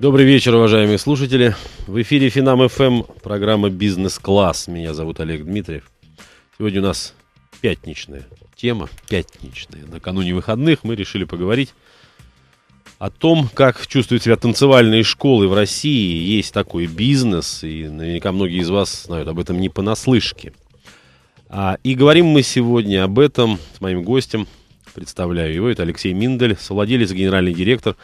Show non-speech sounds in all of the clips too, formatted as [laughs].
Добрый вечер, уважаемые слушатели. В эфире Финам ФМ, программа «Бизнес-класс». Меня зовут Олег Дмитриев. Сегодня у нас пятничная тема, пятничная. Накануне выходных мы решили поговорить о том, как чувствуют себя танцевальные школы в России. Есть такой бизнес, и наверняка многие из вас знают об этом не понаслышке. А, и говорим мы сегодня об этом с моим гостем, представляю его, это Алексей Миндель, совладелец, генеральный директор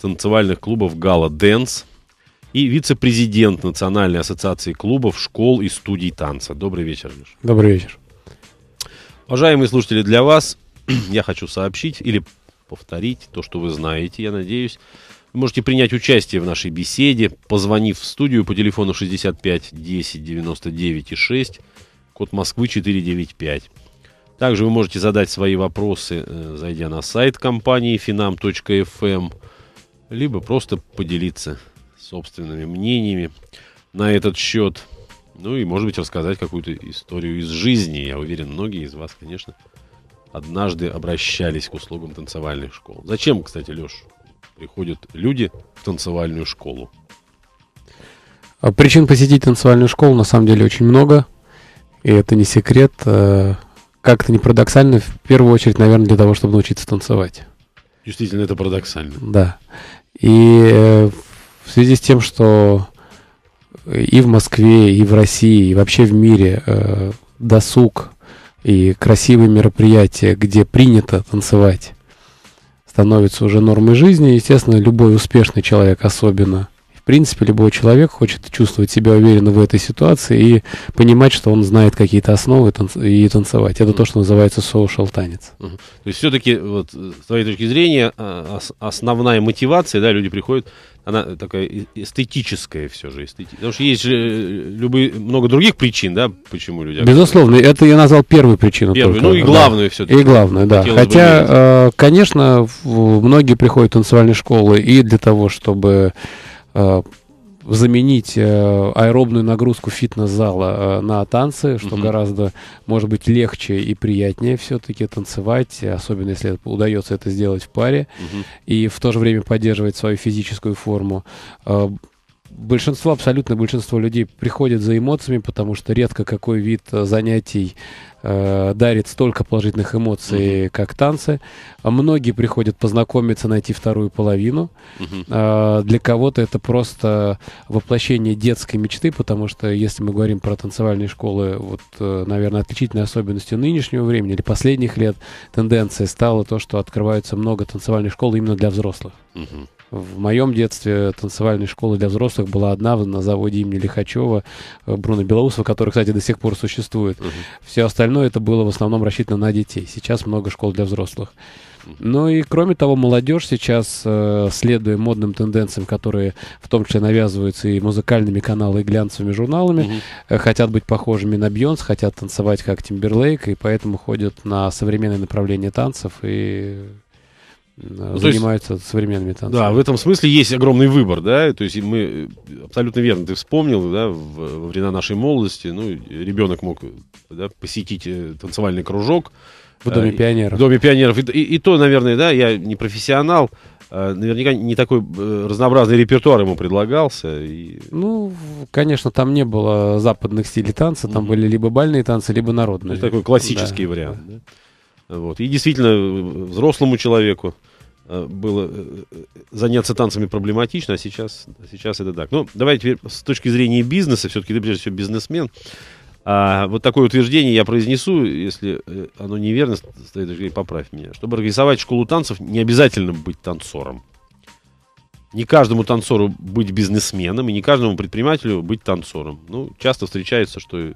танцевальных клубов «Гала Дэнс» и вице-президент Национальной ассоциации клубов, школ и студий танца. Добрый вечер, Леш. Добрый вечер. Уважаемые слушатели, для вас [clears throat] я хочу сообщить или повторить то, что вы знаете, я надеюсь. Вы можете принять участие в нашей беседе, позвонив в студию по телефону 65 10 99 и 6, код Москвы 495. Также вы можете задать свои вопросы, э, зайдя на сайт компании finam.fm либо просто поделиться собственными мнениями на этот счет. Ну и, может быть, рассказать какую-то историю из жизни. Я уверен, многие из вас, конечно, однажды обращались к услугам танцевальных школ. Зачем, кстати, Леш, приходят люди в танцевальную школу? А причин посетить танцевальную школу на самом деле очень много. И это не секрет. Э, как то не парадоксально, в первую очередь, наверное, для того, чтобы научиться танцевать. Действительно, это парадоксально. Да. И э, в связи с тем, что и в Москве, и в России, и вообще в мире э, досуг и красивые мероприятия, где принято танцевать, становится уже нормой жизни. Естественно, любой успешный человек особенно принципе, любой человек хочет чувствовать себя уверенно в этой ситуации и понимать, что он знает какие-то основы и танцевать. Это то, что называется social танец. То есть все-таки, вот, с твоей точки зрения, а, основная мотивация, да, люди приходят, она такая э, эстетическая все же. эстетическая. Потому что есть же э, любые, много других причин, да, почему люди... Безусловно, это я назвал первую причину. Первую, только, ну и главную да. все-таки. И главную, да. Хотелось Хотя, э, конечно, многие приходят в танцевальные школы и для того, чтобы Э, заменить э, аэробную нагрузку фитнес-зала э, на танцы, что угу. гораздо, может быть, легче и приятнее все-таки танцевать, особенно если удается это сделать в паре, угу. и в то же время поддерживать свою физическую форму. Э, большинство, абсолютно большинство людей приходят за эмоциями, потому что редко какой вид э, занятий Э, дарит столько положительных эмоций, угу. как танцы. Многие приходят познакомиться, найти вторую половину. Угу. Э, для кого-то это просто воплощение детской мечты, потому что если мы говорим про танцевальные школы, вот, э, наверное, отличительной особенностью нынешнего времени или последних лет тенденцией стало то, что открываются много танцевальных школ именно для взрослых. Угу. В моем детстве танцевальная школа для взрослых была одна на заводе имени Лихачева, э, Бруно Белоусова, который, кстати, до сих пор существует. Угу. Все остальное это было в основном рассчитано на детей. Сейчас много школ для взрослых. Ну и кроме того, молодежь сейчас, э, следуя модным тенденциям, которые в том числе навязываются и музыкальными каналами, и глянцевыми журналами, угу. хотят быть похожими на Бьонс, хотят танцевать как Тимберлейк, и поэтому ходят на современные направления танцев и Э, ну, занимаются есть, современными танцами. Да, в этом смысле есть огромный выбор, да, то есть мы, э, абсолютно верно, ты вспомнил, да, во времена нашей молодости, ну, ребенок мог да, посетить э, танцевальный кружок. В Доме пионеров. В Доме пионеров. И, и, и то, наверное, да, я не профессионал, наверняка не такой разнообразный репертуар ему предлагался. И... Ну, конечно, там не было западных стилей танца, там mm-hmm. были либо бальные танцы, либо народные. То ну, такой классический да, вариант, да? Вот. И действительно, взрослому человеку Э, было э, э, заняться танцами проблематично, а сейчас, а сейчас это так. Ну, давайте теперь с точки зрения бизнеса, все-таки ты прежде всего бизнесмен. А, вот такое утверждение я произнесу, если оно неверно, стоит, поправь меня. Чтобы организовать школу танцев, не обязательно быть танцором. Не каждому танцору быть бизнесменом, и не каждому предпринимателю быть танцором. Ну, часто встречается, что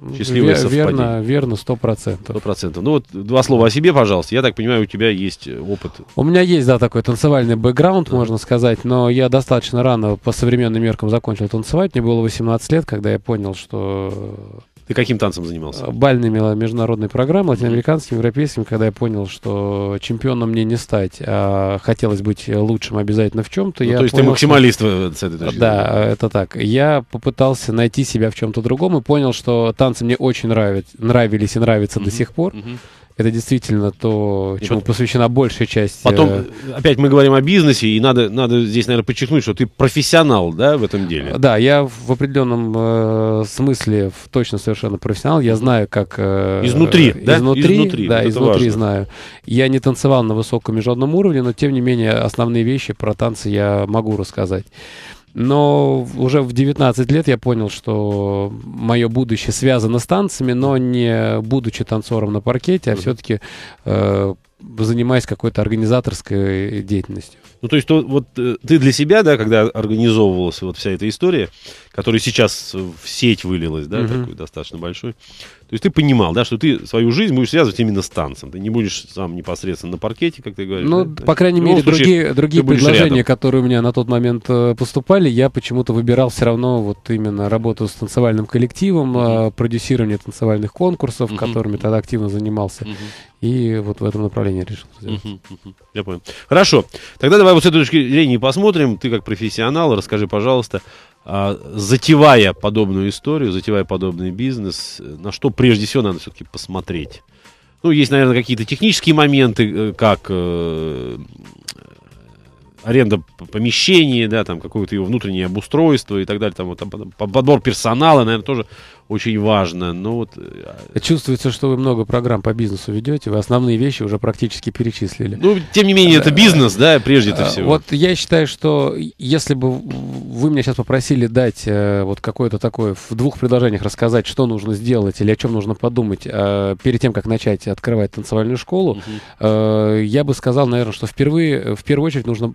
ну, Счастливое Вер, совпадение. Верно, сто процентов. Сто процентов. Ну вот два слова о себе, пожалуйста. Я так понимаю, у тебя есть э, опыт. У меня есть, да, такой танцевальный бэкграунд, да. можно сказать, но я достаточно рано по современным меркам закончил танцевать. Мне было 18 лет, когда я понял, что ты каким танцем занимался? Э, бальными международной программы, латиноамериканским, европейским, когда я понял, что чемпионом мне не стать, а хотелось быть лучшим обязательно в чем-то. Ну, то есть понял, ты максималист что... Э, с этой точки Да, это так. Я попытался найти себя в чем-то другом и понял, что танцы мне очень нравятся, нравились и нравятся mm-hmm. до сих пор. Mm-hmm это действительно то, чему посвящена большая часть. Потом, э, опять мы говорим о бизнесе, и надо, надо здесь, наверное, подчеркнуть, что ты профессионал, да, в этом деле. Да, я в определенном э, смысле точно совершенно профессионал. Я знаю, как... Э, изнутри, э, да? Изнутри, изнутри, да, это изнутри важно. знаю. Я не танцевал на высоком международном уровне, но, тем не менее, основные вещи про танцы я могу рассказать. Но уже в 19 лет я понял, что мое будущее связано с танцами, но не будучи танцором на паркете, а все-таки э, занимаясь какой-то организаторской деятельностью. Ну, то есть, то, вот э, ты для себя, да, когда организовывалась вот вся эта история, которая сейчас в сеть вылилась, да, угу. такой достаточно большой, то есть ты понимал, да, что ты свою жизнь будешь связывать именно с танцем. Ты не будешь сам непосредственно на паркете, как ты говоришь. Ну, да? по крайней мере, случае, другие, другие предложения, рядом. которые у меня на тот момент э, поступали, я почему-то выбирал все равно вот именно работу с танцевальным коллективом, угу. продюсирование танцевальных конкурсов, угу. которыми тогда активно занимался. Угу. И вот в этом направлении направление решил. Uh-huh, uh-huh. Я понял. Хорошо. Тогда давай вот с этой точки зрения посмотрим. Ты как профессионал, расскажи, пожалуйста, а, затевая подобную историю, затевая подобный бизнес, на что прежде всего надо все-таки посмотреть? Ну, есть, наверное, какие-то технические моменты, э, как э, аренда помещений, да, там какое-то его внутреннее обустройство и так далее, там, вот, там подбор персонала, наверное, тоже очень важно. Но вот... Э, Чувствуется, что вы много программ по бизнесу ведете, вы основные вещи уже практически перечислили. Ну, тем не менее, это бизнес, да, прежде а, всего. Вот я считаю, что если бы вы меня сейчас попросили дать э, вот какое-то такое, в двух предложениях рассказать, что нужно сделать или о чем нужно подумать э, перед тем, как начать открывать танцевальную школу, угу. я бы сказал, наверное, что впервые, в первую очередь нужно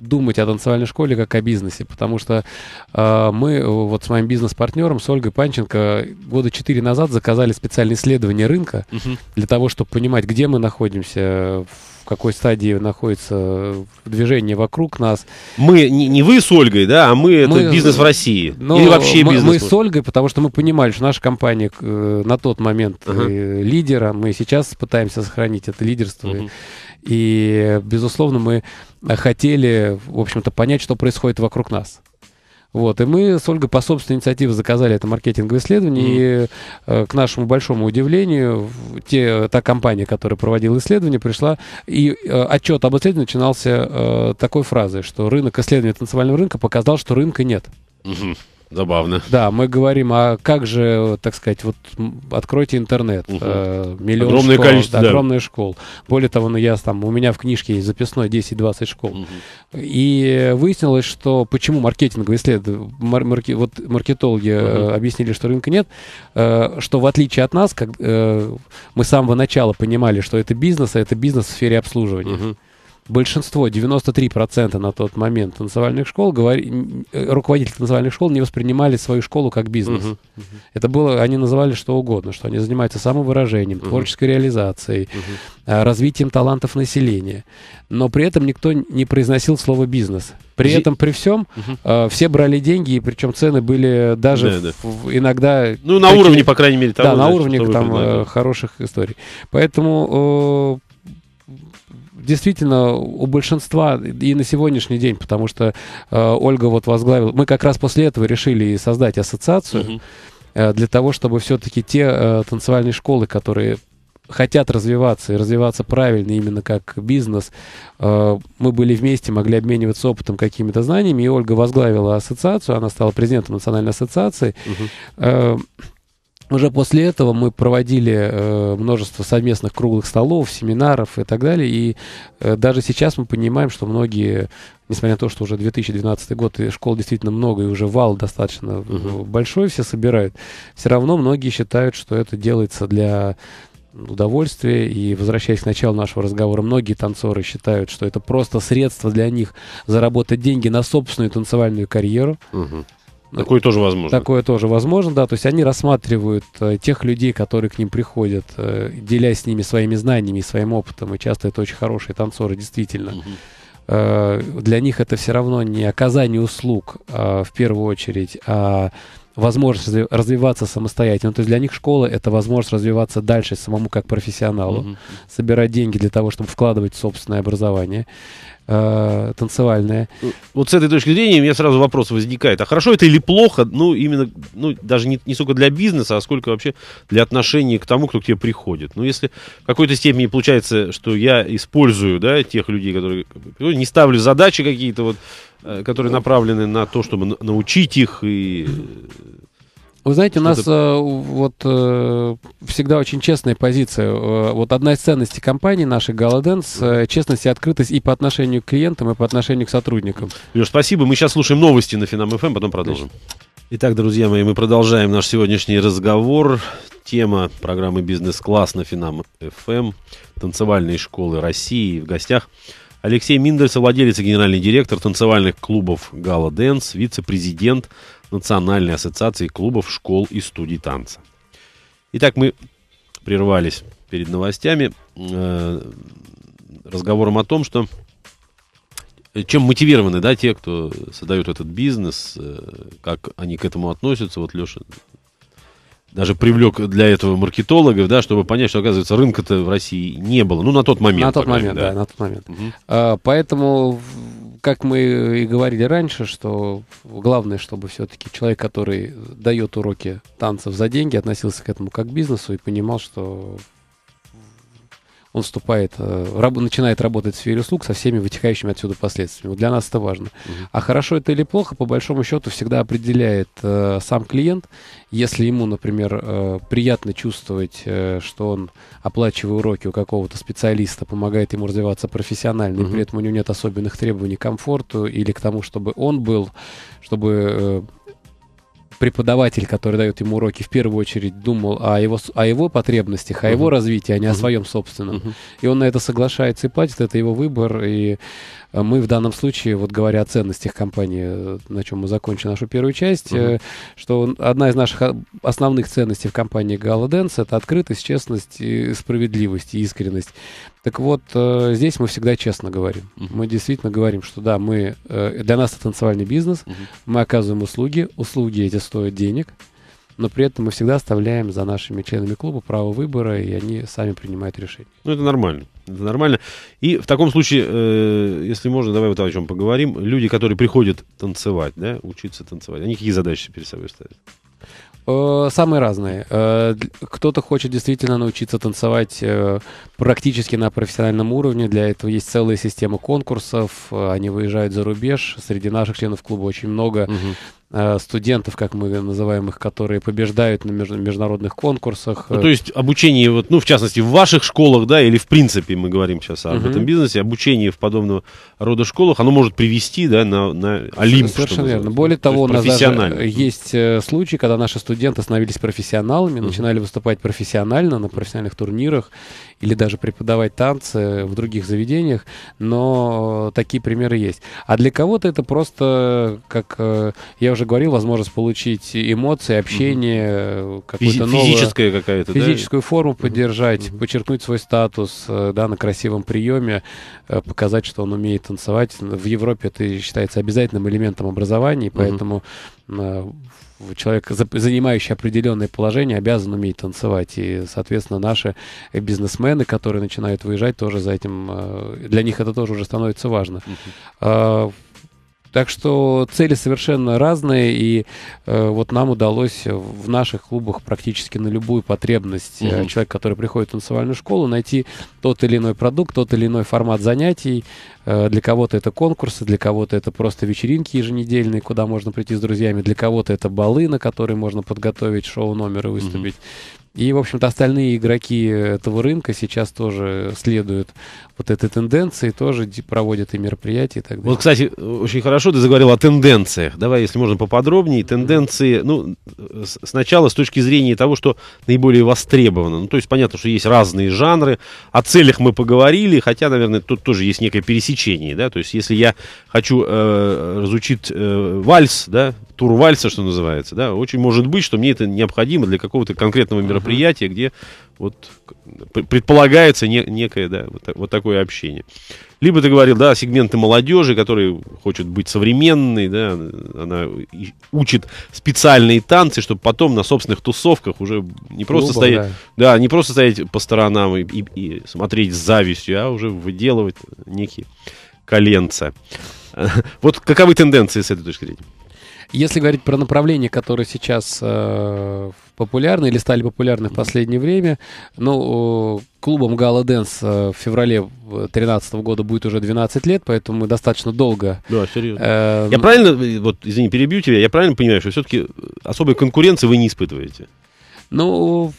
думать о танцевальной школе как о бизнесе, потому что э, мы э, вот с моим бизнес-партнером, с Ольгой Панченко, года четыре назад заказали специальное исследование рынка угу. для того, чтобы понимать, где мы находимся, в какой стадии находится движение вокруг нас. Мы, не, не вы с Ольгой, да, а мы, мы это бизнес в России. Ну, Или вообще мы, бизнес. Мы с Ольгой, потому что мы понимали, что наша компания э, на тот момент угу. э, лидера, мы сейчас пытаемся сохранить это лидерство. Угу. И, безусловно, мы хотели, в общем-то, понять, что происходит вокруг нас. Вот, и мы с Ольгой по собственной инициативе заказали это маркетинговое исследование, mm. и э, к нашему большому удивлению, те, та компания, которая проводила исследование, пришла, и э, отчет об исследовании начинался э, такой фразой, что рынок исследования танцевального рынка показал, что рынка нет. Mm-hmm. Забавно. Да, мы говорим, а как же, так сказать, вот откройте интернет, угу. э, миллион огромное школ, количество, да, огромное школ. Более того, ну, я там, у меня в книжке есть записной 10-20 школ. Угу. И выяснилось, что почему маркетинговые исследования, мар- марки, вот маркетологи угу. э, объяснили, что рынка нет, э, что в отличие от нас, как, э, мы с самого начала понимали, что это бизнес, а это бизнес в сфере обслуживания. Угу большинство, 93% на тот момент танцевальных школ, говори, э, руководители танцевальных школ не воспринимали свою школу как бизнес. Uh-huh, uh-huh. Это было, они называли что угодно, что они занимаются самовыражением, uh-huh. творческой реализацией, uh-huh. развитием талантов населения. Но при этом никто не произносил слово бизнес. При этом, при всем, угу. э, а, все брали деньги, и причем цены были даже да, да. В, иногда... Ну, на такие, уровне, по крайней мере, того, Да, на уровне там, выглядит, э, хороших историй. Поэтому э, действительно у большинства и на сегодняшний день, потому что э, Ольга вот возглавила, мы как раз после этого решили создать ассоциацию угу. э, для того, чтобы все-таки те э, танцевальные школы, которые хотят развиваться и развиваться правильно именно как бизнес. Э, мы были вместе, могли обмениваться опытом, какими-то знаниями. И Ольга возглавила ассоциацию, она стала президентом Национальной ассоциации. Угу уже после этого мы проводили э, множество совместных круглых столов, семинаров и так далее. И э, даже сейчас мы понимаем, что многие, несмотря на то, что уже 2012 год, и школ действительно много, и уже вал достаточно угу. большой, все собирают, все равно многие считают, что это делается для удовольствие. И возвращаясь к началу нашего разговора, многие танцоры считают, что это просто средство для них заработать деньги на собственную танцевальную карьеру. Угу. Такое тоже возможно. Такое тоже возможно, да. То есть они рассматривают э, тех людей, которые к ним приходят, э, делясь с ними своими знаниями, своим опытом. И часто это очень хорошие танцоры, действительно. Угу. Э, для них это все равно не оказание услуг э, в первую очередь, а возможность развиваться самостоятельно. То есть для них школа — это возможность развиваться дальше самому как профессионалу, mm-hmm. собирать деньги для того, чтобы вкладывать в собственное образование э, танцевальное. Ну, вот с этой точки зрения у меня сразу вопрос возникает. А хорошо это или плохо? Ну, именно, ну, даже не, не столько для бизнеса, а сколько вообще для отношений к тому, кто к тебе приходит. Ну, если в какой-то степени получается, что я использую, да, тех людей, которые... Не ставлю задачи какие-то вот Э, которые направлены на то, чтобы научить их и э, вы знаете, у нас э, вот всегда очень честная позиция. Вот одна из ценностей компании нашей Голоденс честность и открытость и по отношению к клиентам, и по отношению к сотрудникам. Леш, спасибо. Мы сейчас слушаем новости на Финам ФМ, эм, потом продолжим. Итак, друзья мои, мы продолжаем наш сегодняшний разговор. Тема программы «Бизнес-класс» на Финам ФМ. Эм. Танцевальные школы России. В гостях Алексей Миндальс, владелец и генеральный директор танцевальных клубов «Гала Дэнс», вице-президент Национальной ассоциации клубов, школ и студий танца. Итак, мы прервались перед новостями э, разговором о том, что э, чем мотивированы, да, те, кто создают этот бизнес, э, как они к этому относятся. Вот Леша даже привлек для этого маркетологов, да, чтобы понять, что, оказывается, рынка-то в России не было. Ну, на тот момент. На тот момент, да. да, на тот момент. Угу. поэтому, как мы и говорили раньше, что главное, чтобы все-таки человек, который дает уроки танцев за деньги, относился к этому как к бизнесу и понимал, что он вступает, э, раб, начинает работать в сфере услуг со всеми вытекающими отсюда последствиями. для нас это важно. Угу. А хорошо это или плохо, по большому счету, всегда определяет э, сам клиент. Если ему, например, э, приятно чувствовать, э, что он, оплачивая уроки у какого-то специалиста, помогает ему развиваться профессионально, угу. и при этом у него нет особенных требований к комфорту или к тому, чтобы он был, чтобы... Э, преподаватель, который дает ему уроки, в первую очередь думал о его, о его потребностях, о uh-huh. его развитии, а не uh-huh. о своем собственном. Uh-huh. И он на это соглашается и платит, это его выбор. И Э, мы в данном случае, вот говоря о ценностях компании, э, на чем мы закончим нашу первую часть, Uh-huh. что одна из наших а, основных ценностей в компании Galadens — это открытость, честность, и справедливость и искренность. Так вот, здесь мы всегда честно говорим. Uh-huh. Мы действительно говорим, что да, мы для нас это танцевальный бизнес, uh-huh. мы оказываем услуги, услуги эти стоят денег, но при этом мы всегда оставляем за нашими членами клуба право выбора, и они сами принимают решение. Ну, это нормально это нормально. И в таком случае, э, если можно, давай вот о чем поговорим. Люди, которые приходят танцевать, да, учиться танцевать, они какие задачи перед собой ставят? Э, самые разные. Э, кто-то хочет действительно научиться танцевать э, практически на профессиональном уровне. Для этого есть целая система конкурсов. Они выезжают за рубеж. Среди наших членов клуба очень много угу Э, студентов, как мы называем их, которые побеждают на международных конкурсах. Ну, то есть обучение, вот, ну, в частности, в ваших школах, да, или в принципе мы говорим сейчас об uh-huh. этом бизнесе, обучение в подобного рода школах, оно может привести, да, на, на Олимп. Совершенно верно. Более то того, у нас даже есть э, случаи, когда наши студенты становились профессионалами, uh-huh. начинали выступать профессионально на профессиональных турнирах или даже преподавать танцы в других заведениях, но э, такие примеры есть. А для кого-то это просто, как я уже уже говорил, возможность получить эмоции, общение, угу. какую-то Физи- новую... какая-то, Физическую да? форму поддержать, угу. подчеркнуть свой статус, э, да, на красивом приеме, э, показать, что он умеет танцевать. В Европе это считается обязательным элементом образования, поэтому угу. человек, занимающий определенное положение, обязан уметь танцевать. И, соответственно, наши бизнесмены, которые начинают выезжать, тоже за этим... Для них это тоже уже становится важно. Угу. Так что цели совершенно разные, и э, вот нам удалось в наших клубах практически на любую потребность mm-hmm. человека, который приходит в танцевальную школу, найти тот или иной продукт, тот или иной формат занятий. Э, для кого-то это конкурсы, для кого-то это просто вечеринки еженедельные, куда можно прийти с друзьями, для кого-то это балы, на которые можно подготовить шоу-номер и выступить. Mm-hmm. И, в общем-то, остальные игроки этого рынка сейчас тоже следуют вот этой тенденции, тоже проводят и мероприятия и так далее. Вот, кстати, очень хорошо ты заговорил о тенденциях. Давай, если можно, поподробнее. Тенденции, ну, сначала с точки зрения того, что наиболее востребовано. Ну, то есть понятно, что есть разные жанры. О целях мы поговорили, хотя, наверное, тут тоже есть некое пересечение, да. То есть если я хочу э, разучить э, вальс, да, тур вальса, что называется, да, очень может быть, что мне это необходимо для какого-то конкретного мероприятия, где вот предполагается не, некое, да, вот, вот такое общение. Либо ты говорил, да, сегменты молодежи, которые хочет быть современной, да, она учит специальные танцы, чтобы потом на собственных тусовках уже не просто Клубом, стоять, да. да, не просто стоять по сторонам и, и, и смотреть с завистью, а уже выделывать некие коленца. [laughs] Вот каковы тенденции с этой точки зрения? Если говорить про направления, которые сейчас э, популярны или стали популярны в последнее время, ну, клубом Гала Дэнс в феврале 2013 э, года будет уже 12 лет, поэтому мы достаточно долго... Да, серьезно. Э, я правильно, вот, извини, перебью тебя, я правильно понимаю, что все-таки особой конкуренции вы не испытываете? Ну,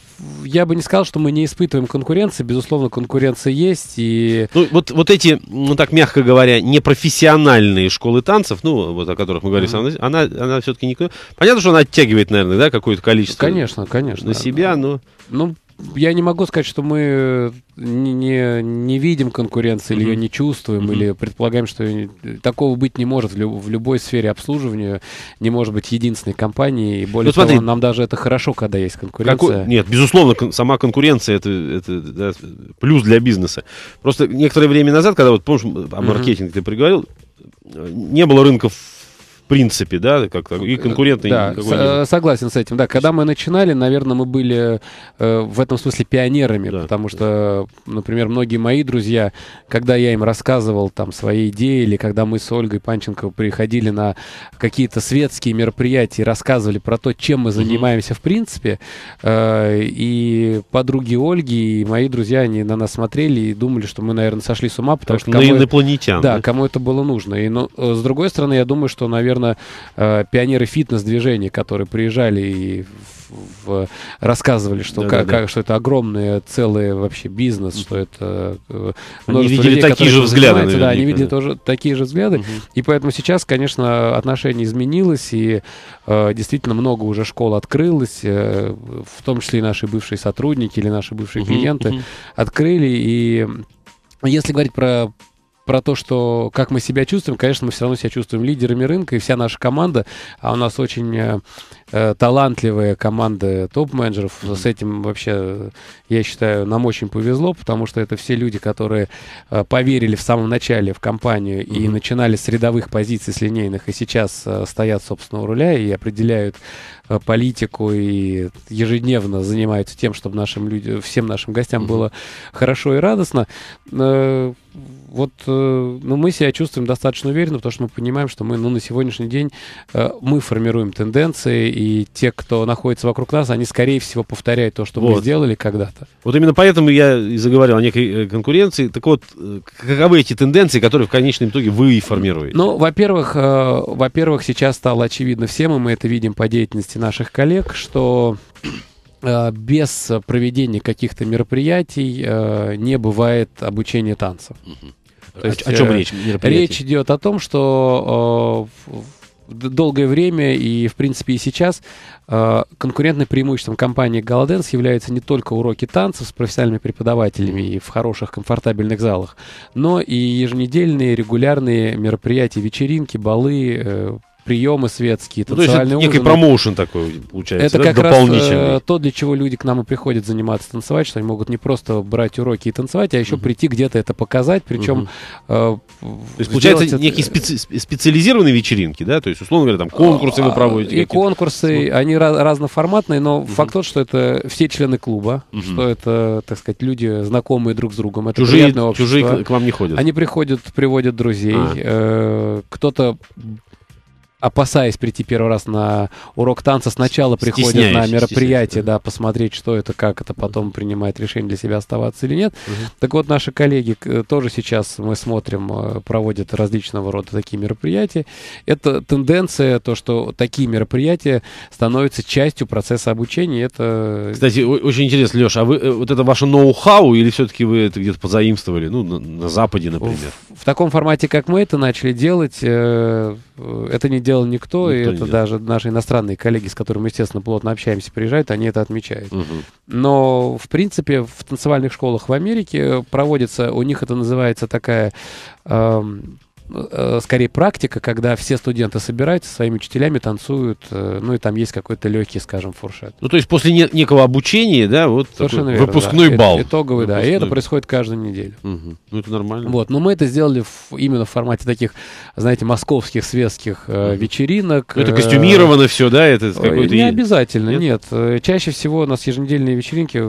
я бы не сказал, что мы не испытываем конкуренции. Безусловно, конкуренция есть. И... Ну, вот, вот эти, ну так мягко говоря, непрофессиональные школы танцев, ну, вот о которых мы говорили, mm-hmm. она, она, все-таки не... Понятно, что она оттягивает, наверное, да, какое-то количество. Конечно, конечно. На себя, да. но... Ну, я не могу сказать, что мы не, не, видим конкуренции, mm-hmm. или ее не чувствуем, mm-hmm. или предполагаем, что такого быть не может в, любой сфере обслуживания, не может быть единственной компании. И более ну, того, смотри, нам даже это хорошо, когда есть конкуренция. Какой, нет, безусловно, кон- сама конкуренция это, это да, плюс для бизнеса. Просто некоторое время назад, когда вот помнишь, о маркетинге mm-hmm. ты приговорил, э, не было рынков принципе, да, как и конкуренты. Да, э, согласен с этим, да. Когда мы начинали, наверное, мы были э, в этом смысле пионерами, да, потому что, например, многие мои друзья, когда я им рассказывал там свои идеи, или когда мы с Ольгой Панченко приходили на какие-то светские мероприятия и рассказывали про то, чем мы занимаемся mm в принципе, э, и подруги Ольги, и мои друзья, они на нас смотрели и думали, что мы, наверное, сошли с ума, потому так, что... Кому на инопланетян. Да, да, кому это было нужно. И, ну, э, с другой стороны, я думаю, что, наверное, условно э, пионеры фитнес-движения, которые приезжали и в, в, рассказывали, что, да, как, да, да. что это огромный целый вообще бизнес, что это э, они видели людей, такие же взгляды. Да, они видели тоже такие же взгляды. Угу. И поэтому сейчас, конечно, отношение изменилось, и э, действительно много уже школ открылось, э, в том числе и наши бывшие сотрудники или наши бывшие угу, клиенты угу. открыли. И если говорить про про то, что как мы себя чувствуем, конечно, мы все равно себя чувствуем лидерами рынка, и вся наша команда, а у нас очень э, э талантливая команда топ-менеджеров, mm-hmm. с этим вообще, я считаю, нам очень повезло, потому что это все люди, которые э, поверили в самом начале в компанию mm-hmm. и начинали с рядовых позиций, с линейных, и сейчас э, стоят, собственно, у руля и определяют Э, политику и ежедневно занимаются тем, чтобы нашим людям, всем нашим гостям mm-hmm. было хорошо и радостно. Э, вот э, ну, мы себя чувствуем достаточно уверенно, потому что мы понимаем, что мы ну, на сегодняшний день мы формируем тенденции, и те, кто находится вокруг нас, они, скорее всего, повторяют то, что вот. мы сделали когда-то. Вот именно поэтому я и заговорил о некой конкуренции. Так вот, каковы эти тенденции, которые в конечном итоге вы и формируете? Ну, во-первых, во-первых, сейчас стало очевидно всем, и мы это видим по деятельности наших коллег, что э, без проведения каких-то мероприятий э, не бывает обучения танцев. То есть, о, чем э, речь? Речь идет о том, что долгое время и, в принципе, и сейчас конкурентным преимуществом компании Голоденс являются не только уроки танцев с профессиональными преподавателями и в хороших комфортабельных залах, но и еженедельные регулярные мероприятия, вечеринки, балы, приемы светские, ну, танцевальные ну, некий промоушен такой получается, Это да? как дополнительный. раз э, то, для чего люди к нам и приходят заниматься танцевать, что они могут не просто брать уроки и танцевать, а еще угу. прийти где-то это показать, причем... Угу. Э, то есть получается это... некие специ... специализированные вечеринки, да? То есть, условно говоря, там а, конкурсы вы проводите? И конкурсы, они раз, разноформатные, но угу. факт тот, что это все члены клуба, угу. что это, так сказать, люди, знакомые друг с другом, это чужие, приятное общество. Чужие к, вам не ходят? Они приходят, приводят друзей, а. э, кто-то опасаясь прийти первый раз на урок танца, сначала приходят на мероприятие, да, посмотреть, что это, как это, потом принимает решение для себя оставаться или нет. Угу. Так вот, наши коллеги тоже сейчас мы смотрим, э, проводят различного рода такие мероприятия. Это тенденция, то, что такие мероприятия становятся частью процесса обучения. Это... Кстати, очень интересно, Леш, а вы э, вот это ваше ноу-хау или все-таки вы это где-то позаимствовали, ну, на, на Западе, например? В, в таком формате, как мы это начали делать, э, Э, это не делал никто, никто и это делал. даже наши иностранные коллеги, с которыми, естественно, плотно общаемся, приезжают, они это отмечают. Угу. Но, в принципе, в танцевальных школах в Америке проводится, у них это называется такая... Эм, Э, скорее практика, когда все студенты собираются, своими учителями танцуют, э, ну и там есть какой-то легкий, скажем, фуршет. Ну то есть после не- некого обучения, да, вот Совершенно верно, выпускной да. бал. Э, итоговый, выпускной. да, и это происходит каждую неделю. Угу. Ну это нормально. Вот, но мы это сделали в, именно в формате таких, знаете, московских светских э, вечеринок. Ну, это костюмировано э, все, да, это какой-то... Не обязательно, нет? нет. Чаще всего у нас еженедельные вечеринки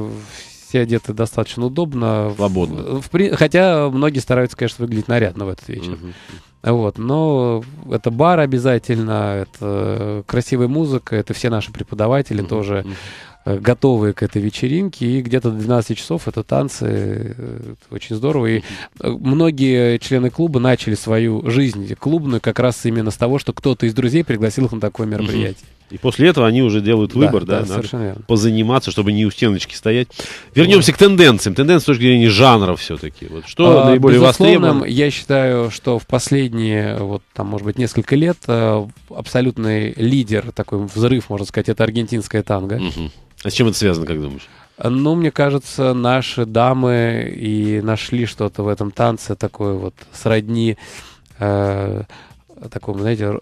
все одеты достаточно удобно. Свободно. В, в, хотя многие стараются, конечно, выглядеть нарядно в этот вечер. Угу. Вот, но это бар обязательно, это красивая музыка, это все наши преподаватели угу. тоже угу. Э, готовы к этой вечеринке, и где-то до 12 часов это танцы, э, это очень здорово. И э, многие члены клуба начали свою жизнь клубную как раз именно с того, что кто-то из друзей пригласил их на такое мероприятие. Угу. И после этого они уже делают выбор, да, да, да совершенно верно. позаниматься, чтобы не у стеночки стоять. Вернемся да. к тенденциям. Тенденции с точки зрения жанров все-таки. Вот что а, наиболее востребовано? Я считаю, что в последние, вот там, может быть, несколько лет э, абсолютный лидер, такой взрыв, можно сказать, это аргентинская танго. Угу. А с чем это связано, как думаешь? Ну, мне кажется, наши дамы и нашли что-то в этом танце такое вот сродни э, такому, знаете,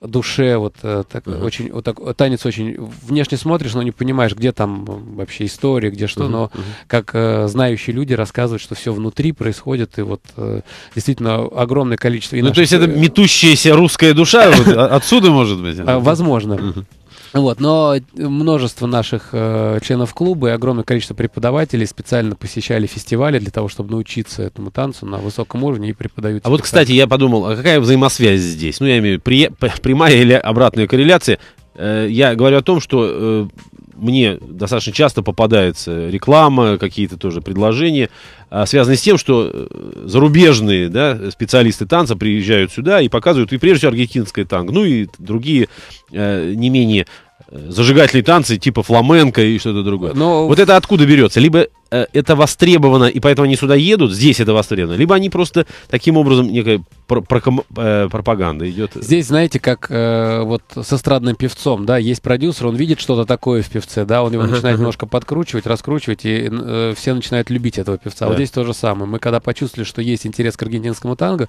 душе, вот э, так, uh-huh. очень, вот так, танец очень внешне смотришь, но не понимаешь, где там э, вообще история, где что, uh-huh. но uh-huh. как э, знающие люди рассказывают, что все внутри происходит, и вот э, действительно огромное количество. ну, наших... то есть это метущаяся русская душа, а отсюда может быть? А, возможно. Вот, но множество наших э, членов клуба и огромное количество преподавателей специально посещали фестивали для того, чтобы научиться этому танцу на высоком уровне и преподают. А вот, танцы. кстати, я подумал, а какая взаимосвязь здесь? Ну, я имею в виду при, прямая или обратная корреляция. Э, я говорю о том, что э, мне достаточно часто попадается реклама, какие-то тоже предложения, а связанные с тем, что э, зарубежные да, специалисты танца приезжают сюда и показывают и прежде всего аргентинское танго, ну и другие э, не менее зажигательные танцы типа фламенко и что-то другое. Но... Вот это откуда берется? Либо Э, это востребовано, и поэтому они сюда едут, здесь это востребовано, либо они просто таким образом некая э, пропаганда идет. Здесь, знаете, как э, вот с эстрадным певцом, да, есть продюсер, он видит что-то такое в певце, да, он его uh -huh, начинает немножко подкручивать, раскручивать, и э, все начинают любить этого певца. Yeah. Вот здесь то же самое. Мы когда почувствовали, что есть интерес к аргентинскому танго,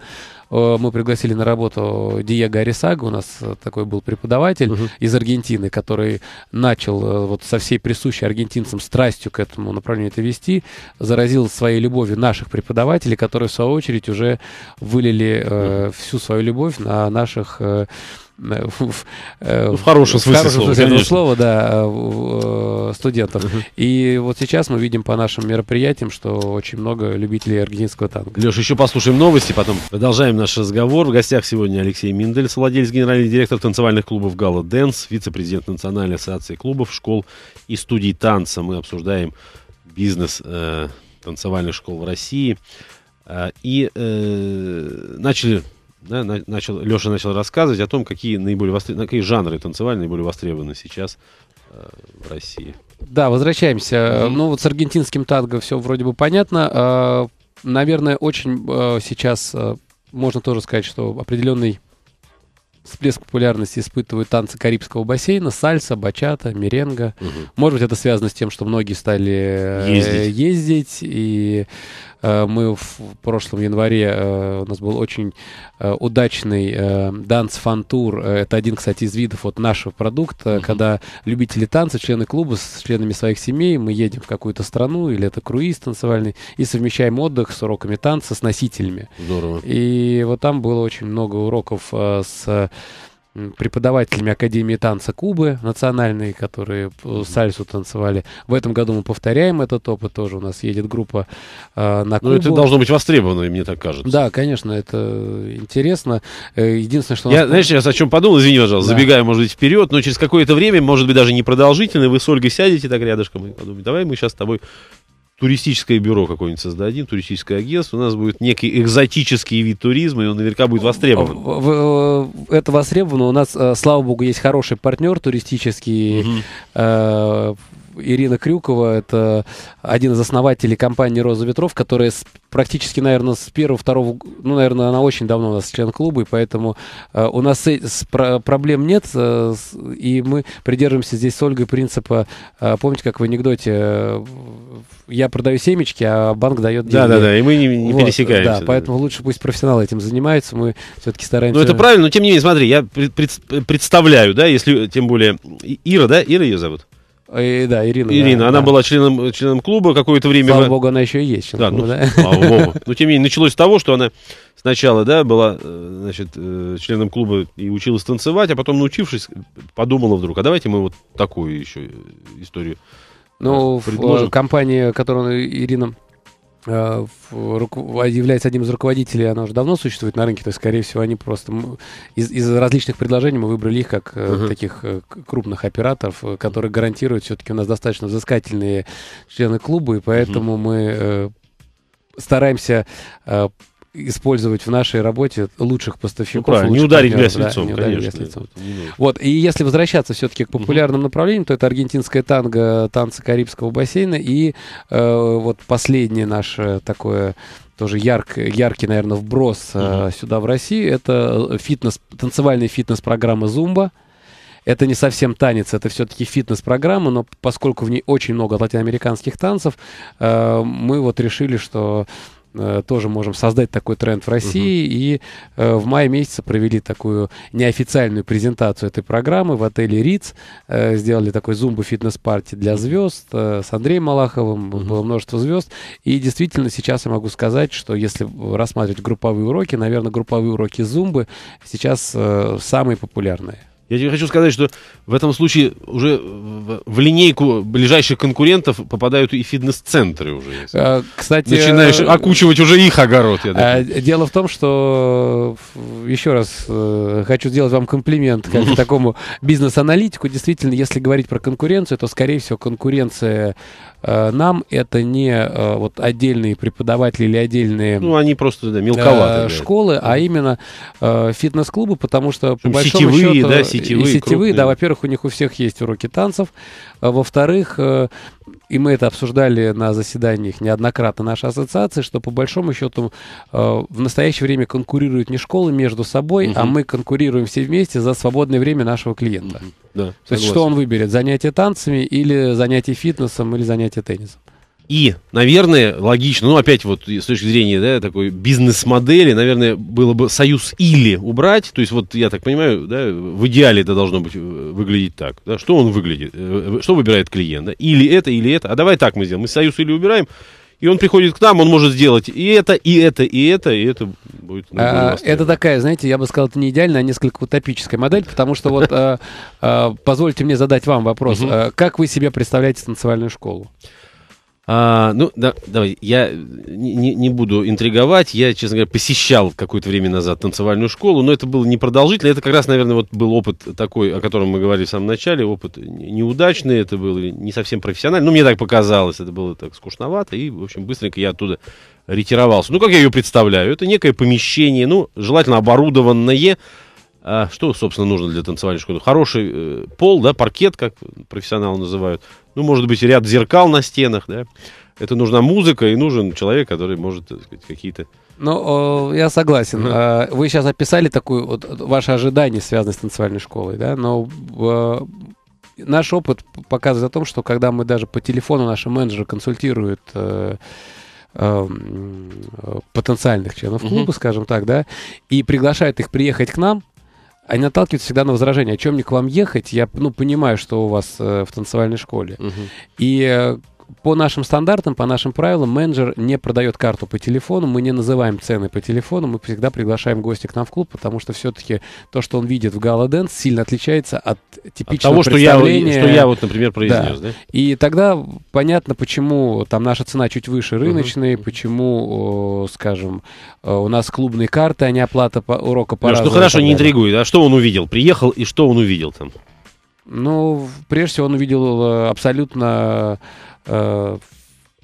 э, мы пригласили на работу Диего Арисага, у нас э, такой был преподаватель uh -huh. из Аргентины, который начал э, вот со всей присущей аргентинцам страстью к этому направлению этой вести, заразил своей любовью наших преподавателей, которые, в свою очередь, уже вылили э, всю свою любовь на наших... Э, в, в хорошем смысле, в хорошем смысле этого слова, да, студентов. Угу. И вот сейчас мы видим по нашим мероприятиям, что очень много любителей аргентинского танго. Леш, еще послушаем новости, потом продолжаем наш разговор. В гостях сегодня Алексей Миндельс, владелец, генеральный директор танцевальных клубов «Гала Дэнс», вице-президент Национальной ассоциации клубов, школ и студий танца. Мы обсуждаем бизнес э, танцевальных школ в России. Э, и э, начали, да, на, начал, Леша начал рассказывать о том, какие, наиболее востр... какие жанры танцевальные наиболее востребованы сейчас э, в России. Да, возвращаемся. Mm-hmm. Ну вот с аргентинским танго все вроде бы понятно. Э, наверное, очень э, сейчас э, можно тоже сказать, что определенный всплеск популярности испытывают танцы Карибского бассейна, сальса, бачата, меренга. Угу. Может быть, это связано с тем, что многие стали э, ездить, ездить и Э, мы в прошлом январе, э, у нас был очень э, удачный данс-фантур. Это один, кстати, из видов вот нашего продукта, mm-hmm. когда любители танца, члены клуба с членами своих семей, мы едем в какую-то страну, или это круиз танцевальный, и совмещаем отдых с уроками танца, с носителями. Здорово. И вот там было очень много уроков с преподавателями Академии танца Кубы национальной, которые сальсу танцевали. В этом году мы повторяем этот опыт тоже. У нас едет группа э, на Кубу. Ну, это должно быть востребовано, мне так кажется. Да, конечно, это интересно. Э, единственное, что... Я, нас... Знаешь, я о чем подумал, извини, пожалуйста, да. забегая, может быть, вперед, но через какое-то время, может быть, даже не продолжительное, вы с Ольгой сядете так рядышком и подумаете, давай мы сейчас с тобой туристическое бюро какое-нибудь создадим, туристическое агентство, у нас будет некий экзотический вид туризма, и он наверняка будет ну, востребован. Э, это востребовано. У нас, э, слава богу, есть хороший партнер туристический. Угу. Ирина Крюкова, это один из основателей компании «Роза ветров», которая с, практически, наверное, с первого, второго, ну, наверное, она очень давно у нас член клуба, и поэтому э, у нас э, с, про, проблем нет, э, с, и мы придерживаемся здесь с Ольгой принципа, э, помните, как в анекдоте, э, я продаю семечки, а банк дает деньги. Да-да-да, и мы не, не вот, пересекаемся. Да, да, поэтому лучше пусть профессионалы этим занимаются, мы все-таки стараемся... Ну, это правильно, но тем не менее, смотри, я пред, пред, представляю, да, если, тем более, Ира, да, Ира ее зовут? И, э, да, Ирина. Ирина, да, она да. была членом, членом клуба какое-то время. Слава богу, она еще и есть. Да, клуба, ну, да? слава богу. [laughs] Но ну, тем не менее, началось с того, что она сначала, да, была, э, значит, э, членом клуба и училась танцевать, а потом, научившись, подумала вдруг, а давайте мы вот такую еще историю Ну, предложим. в компании, которую Ирина а, является одним из руководителей, она уже давно существует на рынке, то есть, скорее всего, они просто из, из различных предложений мы выбрали их как uh-huh. таких э, крупных операторов, э, которые гарантируют все-таки у нас достаточно взыскательные члены клуба, и поэтому uh-huh. мы стараемся использовать в нашей работе лучших поставщиков. Ну, правильно, не ударить грязь лицом, да, не конечно. Грязь лицом. Вот, и если возвращаться все-таки к популярным uh-huh. направлениям, то это аргентинская танго, танцы Карибского бассейна и э, вот последнее наше такое тоже ярк, яркий, наверное, вброс uh-huh. сюда в России это э, фитнес, танцевальная фитнес-программа «Зумба», это не совсем танец, это все-таки фитнес-программа, но поскольку в ней очень много латиноамериканских танцев, э, мы вот решили, что Э, тоже можем создать такой тренд в России. Угу. И э, в мае месяце провели такую неофициальную презентацию этой программы в отеле Риц. Э, сделали такой зумбо фитнес-парти для звезд с Андреем Малаховым. Угу. Было множество звезд. И действительно сейчас я могу сказать, что если рассматривать групповые уроки, наверное, групповые уроки зумбы сейчас самые популярные. Я тебе хочу сказать, что в этом случае уже в линейку ближайших конкурентов попадают и фитнес-центры уже. А, кстати, начинаешь э, окучивать уже их огород. Я а, дело в том, что э, еще раз э, хочу сделать вам комплимент как [laughs] такому бизнес-аналитику. Действительно, если говорить про конкуренцию, то скорее всего конкуренция Э, нам это не э, вот отдельные преподаватели или отдельные ну они просто да, э, мелковатые школы, а да. а именно фитнес-клубы, потому что по большому сетевые, счету да, сетевые, и сетевые, крупные. да, во-первых, у них у всех есть уроки танцев, а во-вторых, и мы это обсуждали на заседаниях неоднократно нашей ассоциации, что по большому счету э, в настоящее время конкурируют не школы между собой, угу. а мы конкурируем все вместе за свободное время нашего клиента. Угу. Да, То согласен. есть что он выберет, занятие танцами или занятие фитнесом или занятие теннисом. И, наверное, логично, ну, опять вот с точки зрения да, такой бизнес-модели, наверное, было бы союз или убрать. То есть, вот я так понимаю, да, в идеале это должно быть э, выглядеть так. Да, что он выглядит, э, э, что выбирает клиент? Да? Или это, или это. А давай так мы сделаем. Мы союз или убираем, и он приходит к нам, он может сделать и это, и это, и это, и это будет. А, это такая, знаете, я бы сказал, это не идеальная, а несколько утопическая модель, потому что вот позвольте мне задать вам вопрос. Как вы себе представляете танцевальную школу? А, ну, да, давай, я не, не буду интриговать. Я, честно говоря, посещал какое-то время назад танцевальную школу, но это было непродолжительно. Это как раз, наверное, вот был опыт такой, о котором мы говорили в самом начале. Опыт неудачный, это было не совсем профессионально. Ну, мне так показалось, это было так скучновато. И, в общем, быстренько я оттуда ретировался. Ну, как я ее представляю? Это некое помещение, ну, желательно оборудованное, а что, собственно, нужно для танцевальной школы? Хороший э, пол, да, паркет, как профессионалы называют, ну, может быть, ряд зеркал на стенах, да. Это нужна музыка и нужен человек, который может, так сказать, какие-то... Ну, я согласен. А, вы сейчас описали такую, вот, э, ваши ожидания, связанные с танцевальной школой, да, но э, наш опыт показывает о том, что когда мы даже по телефону наши менеджеры консультируют э, эм, потенциальных членов клуба, скажем так, да, и приглашают их приехать к нам, они наталкивают всегда на возражение, о чем мне к вам ехать, я ну, понимаю, что у вас э, в танцевальной школе. Угу. И э, по нашим стандартам, по нашим правилам, менеджер не продает карту по телефону, мы не называем цены по телефону, мы всегда приглашаем гостя к нам в клуб, потому что все-таки то, что он видит в Gala Dance сильно отличается от типичного от того, представления. Что я, что я вот, например, произнес. Да. Да? И тогда понятно, почему там наша цена чуть выше рыночной, угу. почему, скажем, э, у нас клубные карты, а не оплата по, урока по Ну хорошо, не интригует. А что он увидел? Приехал и что он увидел там? Ну, прежде всего, он увидел э, абсолютно Э,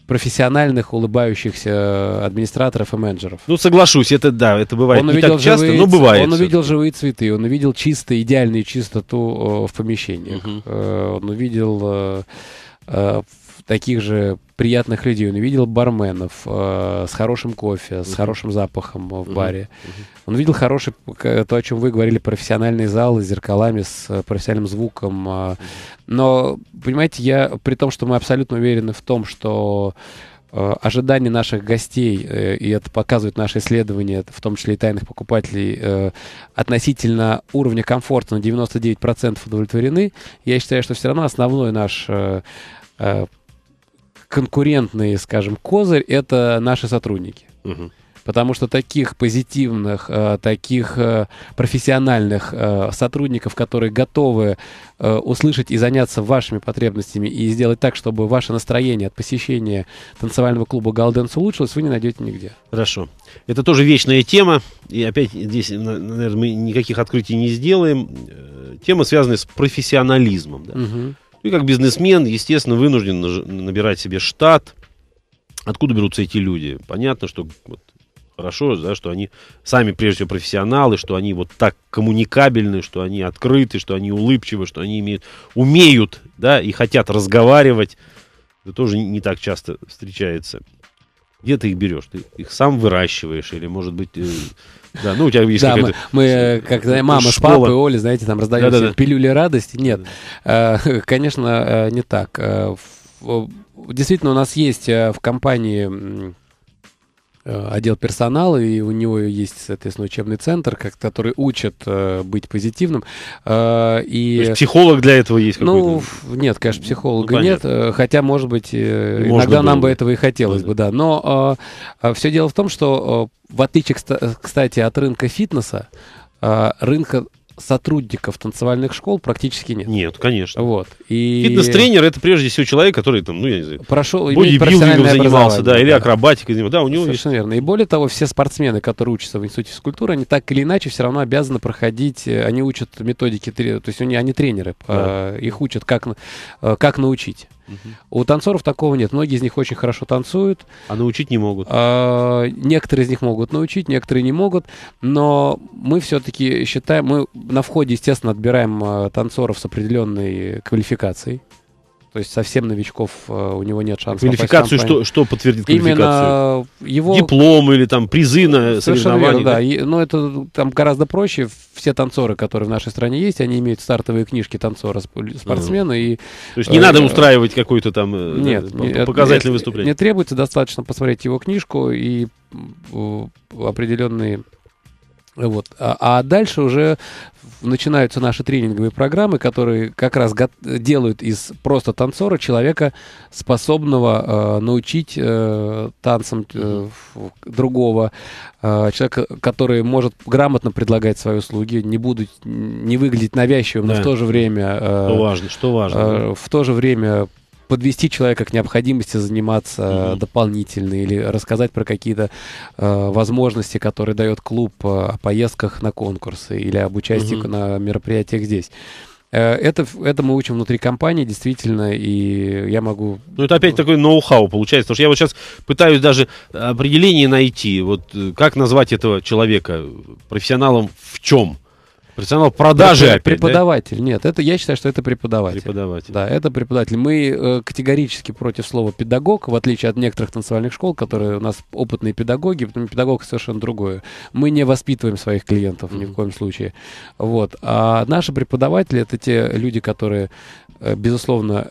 профессиональных улыбающихся администраторов и менеджеров. Ну, соглашусь, это да, это бывает он не так часто, живые, но бывает. Он увидел живые цветы, он увидел чисто, идеальную чистоту э, в помещениях. Угу. Э, он увидел э, э, таких же приятных людей, он увидел барменов э, с хорошим кофе, угу. с хорошим запахом э, в баре. Угу. Он видел хороший, то, о чем вы говорили, профессиональный зал с зеркалами, с э, профессиональным звуком. А. Но, понимаете, я, при том, что мы абсолютно уверены в том, что э, ожидания наших гостей, э, и это показывает наше исследование, в том числе и тайных покупателей, относительно уровня комфорта на 99% удовлетворены, я считаю, что все равно основной наш конкурентный, скажем, козырь — это наши сотрудники. Угу потому что таких позитивных, э, таких э, профессиональных э, сотрудников, которые готовы услышать и заняться вашими потребностями и сделать так, чтобы ваше настроение от посещения танцевального клуба «Галденс» улучшилось, вы не найдете нигде. Хорошо. Это тоже вечная тема, и опять здесь, наверное, мы никаких открытий не сделаем. Тема, связанная с профессионализмом. Да? Угу. И как бизнесмен, естественно, вынужден набирать себе штат. Откуда берутся эти люди? Понятно, что вот хорошо, да, что они сами, прежде всего, профессионалы, что они вот так коммуникабельны, что они открыты, что они улыбчивы, что они имеют, умеют, да, и хотят разговаривать. Это тоже не так часто встречается. Где ты их берешь? Ты их сам выращиваешь или, может быть, э, да, ну у тебя есть да, мы, мы, э, как мама школа. с папой, Оля, знаете, там раздаем да, да, да. пилюли радости. Нет, да. Э, [laughs] конечно, не так. действительно, у нас есть в компании Э, отдел персонала, и у него есть, соответственно, учебный центр, как, который учит э, быть позитивным. Э, и... То есть психолог для этого есть ну, какой-то? Ну, нет, конечно, ну, психолога ну, нет, э, хотя, может быть, э, Можно иногда было. нам бы этого и хотелось да, бы, да. Но э, э все дело в том, что, э, в отличие, кстати, от рынка фитнеса, э, рынка сотрудников танцевальных школ практически нет. Нет, конечно. Вот. И... Фитнес-тренер это прежде всего человек, который там, ну, я не знаю, прошел бодибилдингом занимался, да, или да. занимался. Да, у него Совершенно есть... верно. И более того, все спортсмены, которые учатся в Институте физкультуры, они так или иначе все равно обязаны проходить, э, они учат методики, то есть они, они тренеры, да. э, их учат, как, э, как научить. У танцоров такого нет. Многие из них очень хорошо танцуют. А научить не могут. А, некоторые из них могут научить, некоторые не могут. Но мы все-таки считаем, мы на входе, естественно, отбираем а, танцоров с определенной квалификацией. То есть совсем новичков э, у него нет шансов. Квалификацию что, что подтвердит квалификацию? Именно его... Диплом или там призы на Совершенно соревнования? да, да. И, но ну, это там гораздо проще. Все танцоры, которые в нашей стране есть, они имеют стартовые книжки танцора, спортсмена. Угу. И, То есть не э, надо устраивать какой-то там э, нет, э, показательное не, выступление? Не требуется, достаточно посмотреть его книжку и определенные вот. А, а дальше уже начинаются наши тренинговые программы, которые как раз делают из просто танцора человека, способного э, научить э, танцам э, другого э, человека, который может грамотно предлагать свои услуги, не будут не выглядеть навязчивым, да. но в то же время э, что важно, что важно, э, в то же время подвести человека к необходимости заниматься mm-hmm. дополнительно или рассказать про какие-то э, возможности, которые дает клуб э, о поездках на конкурсы или об участии mm-hmm. на мероприятиях здесь. Э, это, это мы учим внутри компании, действительно, и я могу... Ну, это опять такой ноу-хау получается, потому что я вот сейчас пытаюсь даже определение найти, вот э, как назвать этого человека профессионалом в чем? Профессионал продажи. Это опять, преподаватель. Да? Нет, это я считаю, что это преподаватель. Преподаватель. Да, это преподаватель. Мы э, категорически против слова педагог, в отличие от некоторых танцевальных школ, которые у нас опытные педагоги, потому что педагог совершенно другое. Мы не воспитываем своих клиентов mm-hmm. ни в коем случае. Вот. А наши преподаватели это те люди, которые, э, безусловно,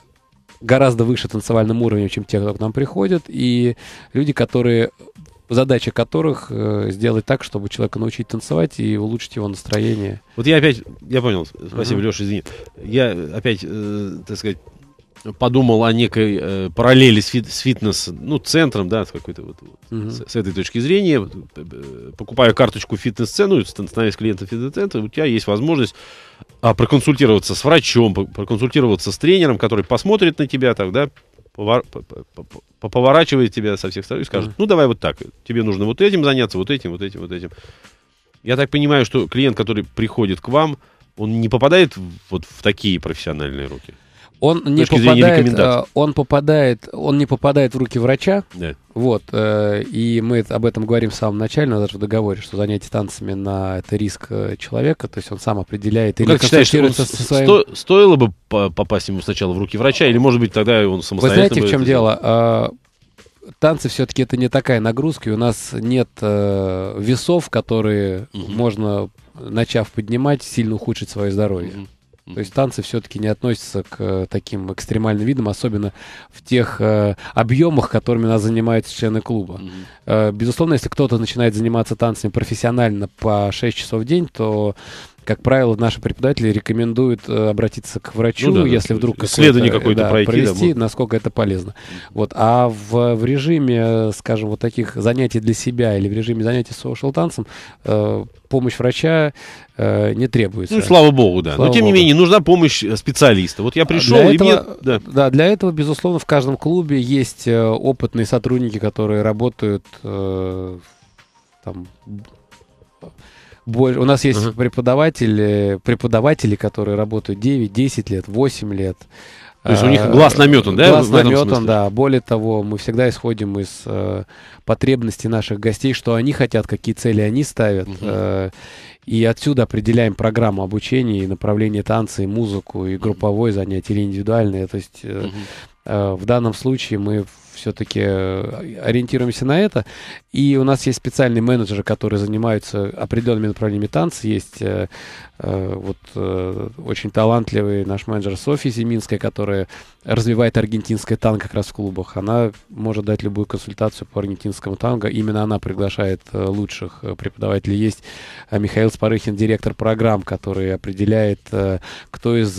гораздо выше танцевальным уровнем, чем те, кто к нам приходит, и люди, которые задача которых э, сделать так, чтобы человека научить танцевать и улучшить его настроение. Вот я опять, я понял, спасибо, uh-huh. Леша, извини. Я опять, э, так сказать, подумал о некой э, параллели с, фит, с фитнес, ну, центром, да, с какой-то вот, uh-huh. с, с этой точки зрения. Вот, э, покупаю карточку фитнес-цену, становясь клиентом фитнес-центра, у тебя есть возможность а, проконсультироваться с врачом, проконсультироваться с тренером, который посмотрит на тебя, так, да, повор... поворачивает тебя со всех сторон и скажет, mm-hmm. ну давай вот так, тебе нужно вот этим заняться, вот этим, вот этим, вот этим. Я так понимаю, что клиент, который приходит к вам, он не попадает вот в такие профессиональные руки? Он не попадает, э, он попадает, он не попадает в руки врача. Да. Вот, э, и мы об этом говорим в самом начале, у даже в договоре, что занятие танцами на это риск э, человека, то есть он сам определяет ну, или как считаешь, он со своим... стоило бы попасть ему сначала в руки врача, или, может быть, тогда он самостоятельно... Вы знаете, в чем дело? А, танцы все-таки это не такая нагрузка, и у нас нет э, весов, которые угу. можно, начав поднимать, сильно ухудшить свое здоровье. Угу. То есть танцы все-таки не относятся к э, таким экстремальным видам, особенно в тех э, объемах, которыми нас занимаются члены клуба. Mm-hmm. Э, безусловно, если кто-то начинает заниматься танцами профессионально по 6 часов в день, то как правило, наши преподаватели рекомендуют э, обратиться к врачу, ну, да, если да, вдруг исследование какое-то, да, пройти, провести, да, насколько это полезно. Вот. А в, в режиме, скажем, вот таких занятий для себя или в режиме занятий social танцем э, помощь врача э, не требуется. Ну, слава богу, да. Слава Но тем богу. не менее, нужна помощь э, специалиста. Вот я а, пришел, для и этого, мне. Да. да, для этого, безусловно, в каждом клубе есть э, опытные сотрудники, которые работают э, там больше. У нас есть uh-huh. преподаватели, преподаватели, которые работают 9, 10 лет, 8 лет. То есть у них а, глаз наметан, да? Глаз наметан, да. Более того, мы всегда исходим из э, потребностей наших гостей, что они хотят, какие цели они ставят. Угу. Э, и отсюда определяем программу обучения и направление танца, и музыку, и групповое занятие, или индивидуальное. То есть э, э, в данном случае мы все-таки э, ориентируемся на это. И у нас есть специальный менеджер, который занимается определенными направлениями танца. Есть э, э, вот э, очень талантливый наш менеджер Софья Зиминская, которая развивает аргентинское танго как раз в клубах. Она может дать любую консультацию по аргентинскому танго. Именно она приглашает э, лучших преподавателей. Есть Михаил Спарыхин, директор программ, который определяет, кто из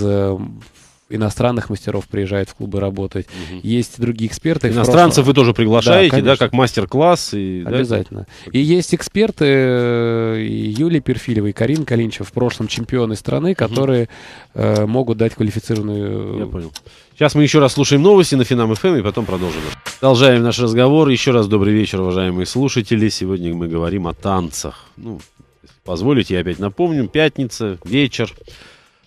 иностранных мастеров приезжают в клубы работать. Угу. Есть другие эксперты. Иностранцев прошлом... вы тоже приглашаете, да, да как мастер-класс? И, Обязательно. Да? И есть эксперты э, Юлия Перфилева и Карин Калинчев, в прошлом чемпионы страны, которые угу. могут дать квалифицированную... Э, я понял. Сейчас мы еще раз слушаем новости на Финам ФМ эм и потом продолжим. Продолжаем наш разговор. Еще раз добрый вечер, уважаемые слушатели. Сегодня мы говорим о танцах. Ну, позволите, я опять напомню. Пятница, вечер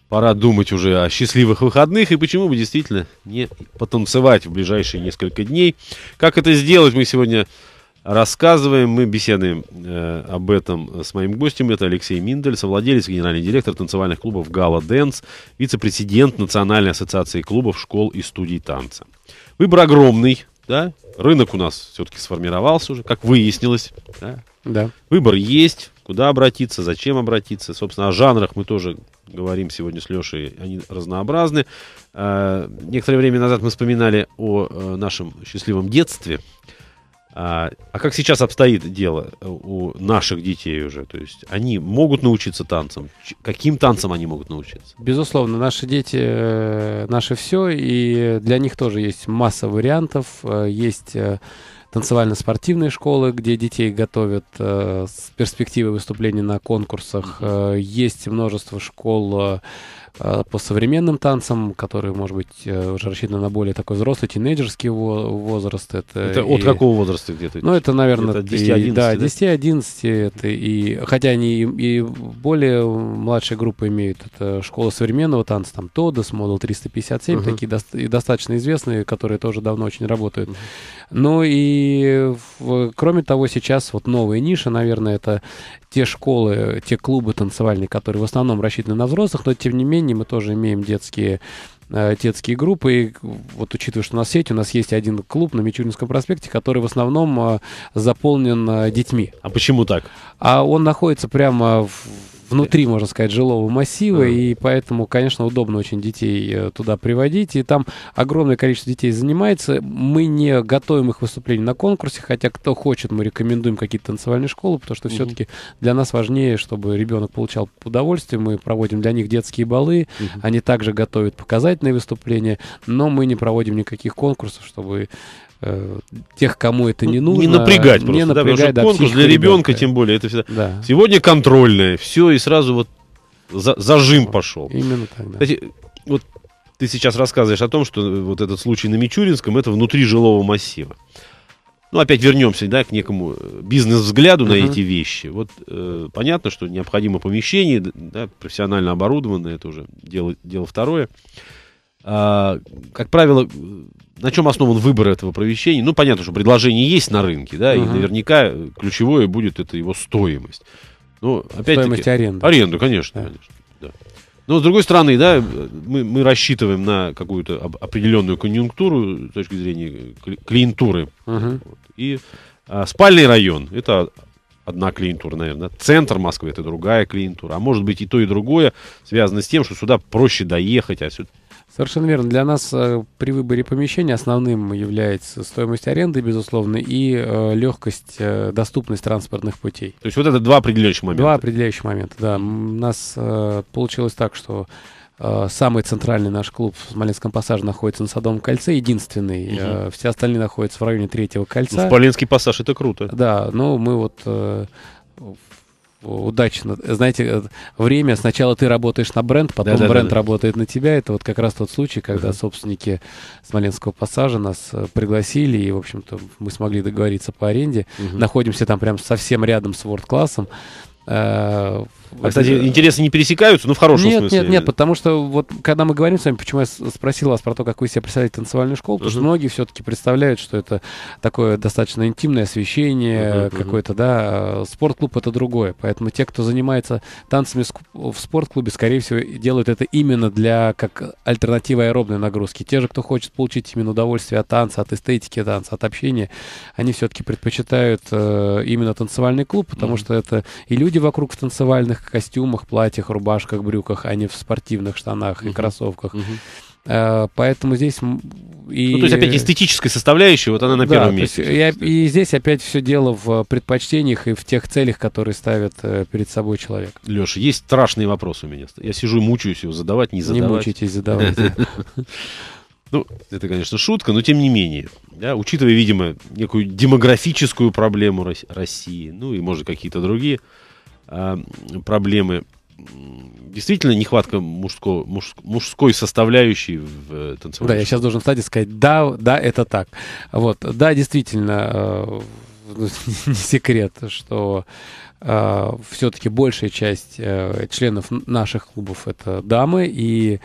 пора думать уже о счастливых выходных и почему бы действительно не потанцевать в ближайшие несколько дней. Как это сделать, мы сегодня рассказываем, мы беседуем э, об этом с моим гостем. Это Алексей Миндель, совладелец, генеральный директор танцевальных клубов «Гала Дэнс», вице-президент Национальной ассоциации клубов, школ и студий танца. Выбор огромный, да? Рынок у нас все-таки сформировался уже, как выяснилось. Да? да. Выбор есть, куда обратиться, зачем обратиться. Собственно, о жанрах мы тоже говорим сегодня с Лешей, они разнообразны. Э, некоторое время назад мы вспоминали о э, нашем счастливом детстве. А, а как сейчас обстоит дело э, у наших детей уже? То есть они могут научиться танцам? Каким танцам они могут научиться? Безусловно, наши дети, наши все, и для них тоже есть масса вариантов, есть танцевально-спортивные школы, где детей готовят э, с перспективой выступления на конкурсах. Э, есть множество школ э, Э, по современным танцам, которые, может быть, э, уже рассчитаны на более такой взрослый, тинейджерский возраст. Это, это и... от какого возраста где-то? Ну, это, наверное, 10-11. Да, 10-11. Да? Это и, хотя они и, более младшие группы имеют. Это школа современного танца, там Тодос, Model 357, uh-huh. такие до, и достаточно известные, которые тоже давно очень работают. Uh-huh. Ну и, в, кроме того, сейчас вот новая ниша, наверное, это те школы, те клубы танцевальные, которые в основном рассчитаны на взрослых, но тем не менее мы тоже имеем детские э, детские группы. И вот учитывая, что у нас сеть, у нас есть один клуб на Мичуринском проспекте, который в основном э, заполнен э, детьми. А почему так? А он находится прямо в внутри, можно сказать, жилого массива, и поэтому, конечно, удобно очень детей э, туда приводить, и там огромное количество детей занимается. Мы не готовим их выступления на конкурсе, хотя кто хочет, мы рекомендуем какие-то танцевальные школы, потому что все-таки для нас важнее, чтобы ребенок получал удовольствие. Мы проводим для них детские балы, они также готовят показательные выступления, но мы не проводим никаких конкурсов, чтобы Э, тех, кому это не ну, нужно. Не напрягать просто. Не напрягать, да, потому да, конкурс для ребенка, тем более, это всегда... Да. Сегодня контрольное, все, и сразу вот за, зажим пошел. Именно так, да. Кстати, вот ты сейчас рассказываешь о том, что э, вот этот случай на Мичуринском, это внутри жилого массива. Ну, опять вернемся, да, к некому э, бизнес-взгляду uh-huh. на эти вещи. Вот э, понятно, что необходимо помещение, да, профессионально оборудованное, это уже дело, дело второе. А, как правило, на чем основан выбор этого помещения? Ну, понятно, что предложение есть на рынке, да, uh-huh. и наверняка ключевое будет это его стоимость. Ну, опять стоимость аренды. Аренду, конечно, да. конечно. Да. Но с другой стороны, да, мы, мы рассчитываем на какую-то определенную конъюнктуру с точки зрения клиентуры. Uh-huh. И а, спальный район это одна клиентура, наверное. Центр Москвы это другая клиентура. А может быть и то, и другое связано с тем, что сюда проще доехать, а сюда Совершенно верно. Для нас э, при выборе помещения основным является стоимость аренды, безусловно, и э, легкость, э, доступность транспортных путей. То есть вот это два определяющих момента? Два определяющих момента, да. У нас э, получилось так, что э, Самый центральный наш клуб в Смоленском пассаже находится на Садовом кольце, единственный. Угу. uh Все остальные находятся в районе Третьего кольца. Ну, Смоленский пассаж, это круто. Да, но ну, мы вот э, удачно. Знаете, э, время, сначала ты работаешь на бренд, потом да, да, бренд да, да. работает на тебя. Это вот как раз тот случай, когда uh-huh. собственники Смоленского пассажа нас э, пригласили, и, в общем-то, мы смогли договориться по аренде. Uh-huh. Находимся там прям совсем рядом с World-классом. Э, а, кстати, интересы не пересекаются, но в хорошем нет, смысле. Нет, нет, потому что вот когда мы говорим с вами, почему я спросил вас про то, как вы себе представляете танцевальную школу, uh-huh. что многие все-таки представляют, что это такое достаточно интимное освещение, uh-huh, какой-то, да, э, спортклуб это другое. Поэтому те, кто занимается танцами в спортклубе, скорее всего, делают это именно для как альтернативы аэробной нагрузки. Те же, кто хочет получить именно удовольствие от танца, от эстетики танца, от общения, они все-таки предпочитают э, именно танцевальный клуб, потому uh-huh. что это и люди люди вокруг в танцевальных костюмах, платьях, рубашках, брюках, а не в спортивных штанах и кроссовках. Э, поэтому здесь и... Ну, то есть, опять эстетическая составляющая, вот она на да, первом месте. Есть, я, и здесь опять все дело в э, предпочтениях и в тех целях, которые ставит э, перед собой человек. Леша, есть страшный вопрос у меня. Я сижу и мучаюсь его задавать, не задавать. Не мучайтесь задавать. [laughs] Ну, это, конечно, шутка, но тем не менее. Да, учитывая, видимо, некую демографическую проблему России, ну и, может, какие-то другие, а, проблемы. Действительно, нехватка мужского, муж, мужской составляющей в э, танцевании Да, я сейчас должен встать и сказать, да, да, это так. Вот, да, действительно, э, ну, [laughs] не секрет, что э, все-таки большая часть членов наших клубов это дамы и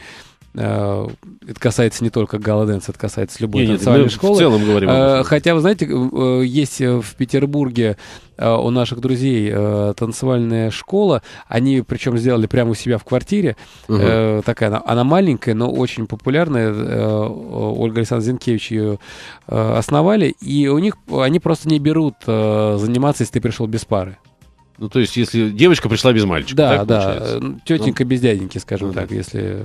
Э, это касается не только голоденс, это касается любой нет, танцевальной нет, школы. В целом говорим. Э, хотя, вы знаете, э, есть в Петербурге у наших друзей танцевальная школа. Они причем сделали прямо у себя в квартире. Угу. Такая она, она маленькая, но очень популярная. Ольга Александровна Зинкевич ее основали. И у них они просто не берут заниматься, если ты пришел без пары. Ну, то есть, если девочка пришла без мальчика, да, так да, получается? тетенька ну, без дяденьки, скажем ну, так, если... Э,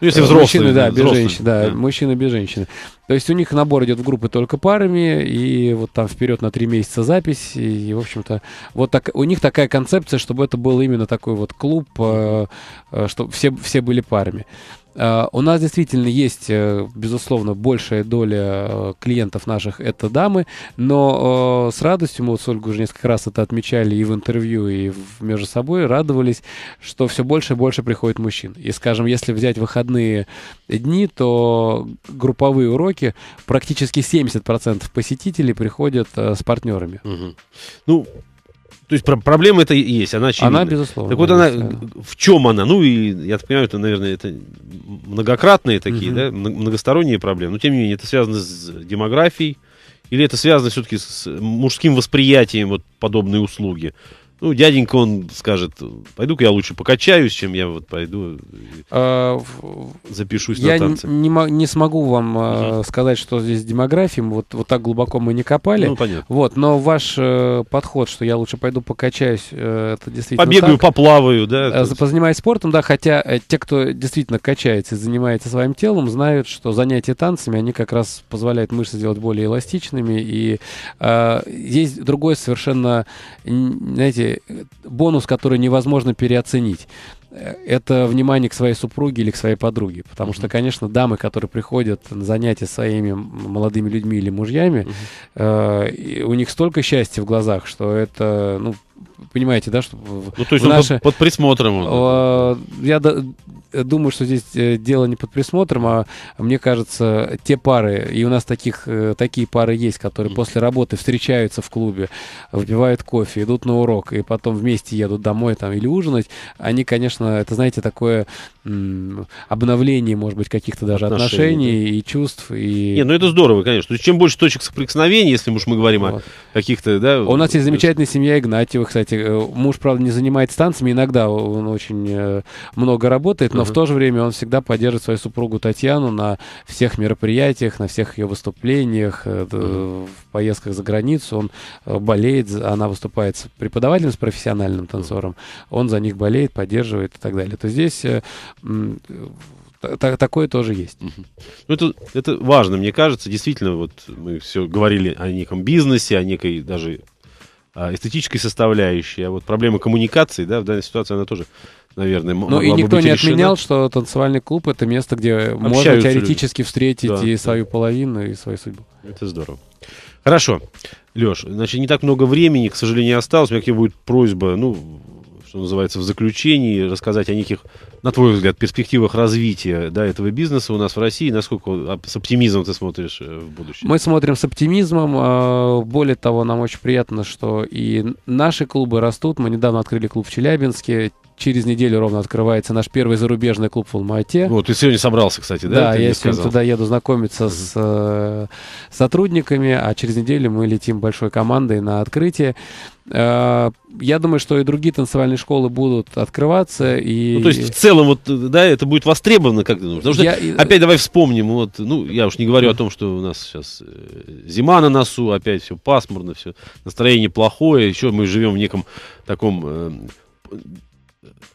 ну, если взрослые. Мужчины, да, без взрослые, женщины, да, да, мужчина без женщины. То есть, у них набор идет в группы только парами, и вот там вперед на три месяца запись, и, и в общем-то, вот так, у них такая концепция, чтобы это был именно такой вот клуб, э, э чтобы все, все были парами. Э, у нас действительно есть, э, безусловно, большая доля э, клиентов наших это дамы, но с радостью, мы вот с Ольгой уже несколько раз это отмечали и в интервью, и между собой радовались, что все больше и больше приходит мужчин. И, скажем, если взять выходные дни, то групповые уроки практически 70% посетителей приходят с партнерами. Угу. Ну, то есть про- проблема это есть, она очевидна. Она, безусловно. Так вот она, в чем она? Ну, и я так понимаю, это, наверное, это многократные такие, угу. да, многосторонние проблемы. Но, тем не менее, это связано с демографией, или это связано все-таки с мужским восприятием вот подобной услуги? ну, дяденька, он скажет, пойду-ка я лучше покачаюсь, чем я вот пойду а, запишусь я на танцы. Я не, не, смогу вам угу. сказать, что здесь с демографией, вот, вот так глубоко мы не копали. Ну, понятно. Вот, но ваш э, подход, что я лучше пойду покачаюсь, э, это действительно Побегаю, так. поплаваю, да? Э, позанимаюсь спортом, да, хотя э, те, кто действительно качается и занимается своим телом, знают, что занятия танцами, они как раз позволяют мышцы сделать более эластичными, и э, есть другое совершенно, знаете, бонус, который невозможно переоценить э, это внимание к своей супруге или к своей подруге. Потому что, конечно, дамы, которые приходят на занятия с своими молодыми людьми или мужьями, uh-huh. э, у них столько счастья в глазах, что это ну, понимаете, да, что ну, то есть наши... под, под присмотром. А, я думаю, что здесь э, дело не под присмотром, а мне кажется, те пары, и у нас таких, э, такие пары есть, которые после работы встречаются в клубе, выпивают кофе, идут на урок, и потом вместе едут домой там или ужинать, они, конечно, это, знаете, такое обновление, может быть, каких-то даже отношений, отношений да. и чувств. И... Не, ну это здорово, конечно. То есть чем больше точек соприкосновения, если уж мы говорим вот. о каких-то, да... У нас есть замечательная семья Игнатьева, кстати, кстати. Э, муж, правда, не занимается танцами. Иногда он очень э, много работает, но uh-huh. в то же время он всегда поддерживает свою супругу Татьяну на всех мероприятиях, на всех ее выступлениях, uh-huh. в поездках за границу. Он болеет, она выступает с преподавателем, с профессиональным танцором. Он за них болеет, поддерживает и так далее. То здесь такое тоже есть. Ну, это, это важно, мне кажется. Действительно, вот мы все говорили о неком бизнесе, о некой даже а, эстетической составляющей, а вот проблема коммуникации, да, в данной ситуации она тоже, наверное, Ну и никто не решена. отменял, что танцевальный клуб — это место, где Общаются можно теоретически люди. встретить да, и свою да. половину, и свою судьбу. Это здорово. Хорошо. Леш, значит, не так много времени, к сожалению, осталось. У меня к тебе будет просьба, ну, что называется, в заключении рассказать о неких на твой взгляд, перспективах развития да, этого бизнеса у нас в России? Насколько а, с оптимизмом ты смотришь э, в будущее? Мы смотрим с оптимизмом. А, более того, нам очень приятно, что и наши клубы растут. Мы недавно открыли клуб в Челябинске. Через неделю ровно открывается наш первый зарубежный клуб в Алмате. Вот, ты сегодня собрался, кстати, да? Да, ты я сегодня туда еду знакомиться с э, сотрудниками, а через неделю мы летим большой командой на открытие. Э, я думаю, что и другие танцевальные школы будут открываться. И... Ну, то есть в целом целом, вот, да, это будет востребовано, как ты думаешь? Потому что, я... опять давай вспомним, вот, ну, я уж не говорю о том, что у нас сейчас э, зима на носу, опять все пасмурно, все, настроение плохое, еще мы живем в неком таком э,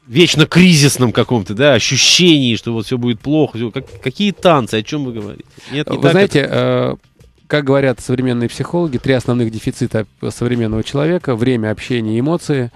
вечно кризисном каком-то, да, ощущении, что вот все будет плохо, все, как, какие танцы, о чем вы говорите? Нет, не вы знаете, это... э как говорят современные психологи, три основных дефицита современного человека – время, общение, эмоции.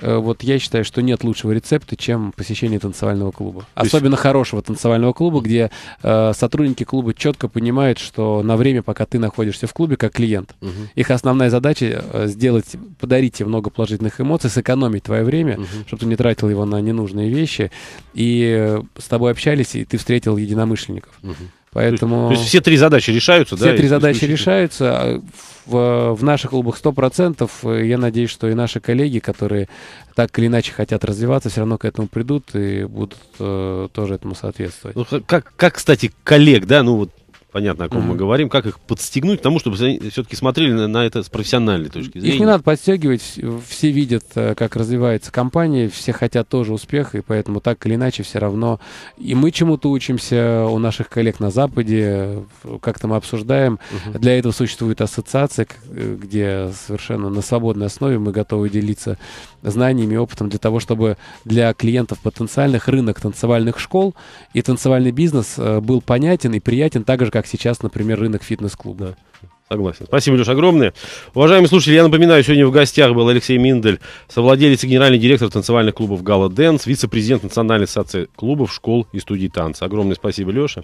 Э, вот я считаю, что нет лучшего рецепта, чем посещение танцевального клуба. То Особенно есть... хорошего танцевального клуба, где э, сотрудники клуба четко понимают, что на время, пока ты находишься в клубе, как клиент, угу. их основная задача э, сделать, подарить тебе много положительных эмоций, сэкономить твое время, угу. чтобы ты не тратил его на ненужные вещи, и э, с тобой общались, и ты встретил единомышленников. Угу. Поэтому... То есть, то есть все три задачи решаются, все да? Все три задачи решаются. А, в, в наших клубах 100%. Я надеюсь, что и наши коллеги, которые так или иначе хотят развиваться, все равно к этому придут и будут э, тоже этому соответствовать. Ну, как, как, кстати, коллег, да, ну вот понятно, о ком mm-hmm. мы говорим, как их подстегнуть к тому, чтобы все-таки смотрели на, на это с профессиональной точки зрения. Их не надо подстегивать, все видят, э, как развивается компания, все хотят тоже успеха, и поэтому так или иначе все равно и мы чему-то учимся у наших коллег на Западе, как-то мы обсуждаем. Mm-hmm. Для этого существует ассоциация, э, где совершенно на свободной основе мы готовы делиться знаниями и опытом для того, чтобы для клиентов потенциальных рынок танцевальных школ и танцевальный бизнес э, был понятен и приятен так же, как как сейчас, например, рынок фитнес-клуба. Да. Согласен. Спасибо, Леша, огромное. Уважаемые слушатели, я напоминаю, сегодня в гостях был Алексей Миндель, совладелец и генеральный директор танцевальных клубов «Гала Дэнс», вице-президент Национальной ассоциации клубов, школ и студий танца. Огромное спасибо, Леша.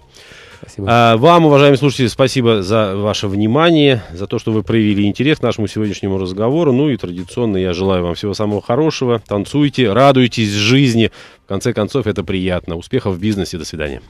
Спасибо. А, вам, уважаемые слушатели, спасибо за ваше внимание, за то, что вы проявили интерес к нашему сегодняшнему разговору. Ну и традиционно я желаю вам всего самого хорошего. Танцуйте, радуйтесь жизни. В конце концов, это приятно. Успехов в бизнесе. До свидания.